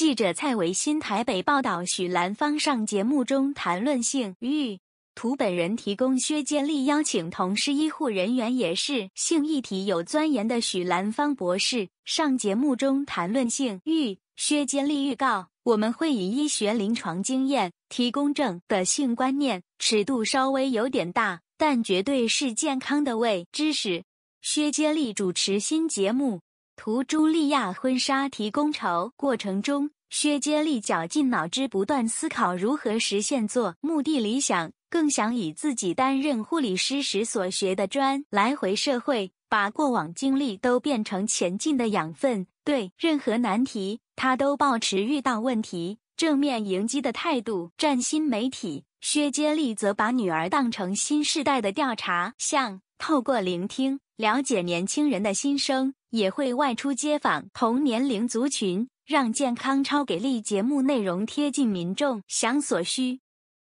记者蔡维新台北报道，许兰芳上节目中谈论性欲。图本人提供。薛建立邀请同是医护人员，也是性议题有钻研的许兰芳博士上节目中谈论性欲。薛建立预告，我们会以医学临床经验提供正的性观念，尺度稍微有点大，但绝对是健康的为知识。薛建立主持新节目。图茱莉亚婚纱提供潮过程中，薛接力绞尽脑汁，不断思考如何实现做目的理想。更想以自己担任护理师时所学的专来回社会，把过往经历都变成前进的养分。对任何难题，他都保持遇到问题正面迎击的态度。占新媒体，薛接力则把女儿当成新时代的调查，像透过聆听了解年轻人的心声。也会外出接访同年龄族群，让健康超给力。节目内容贴近民众，享所需。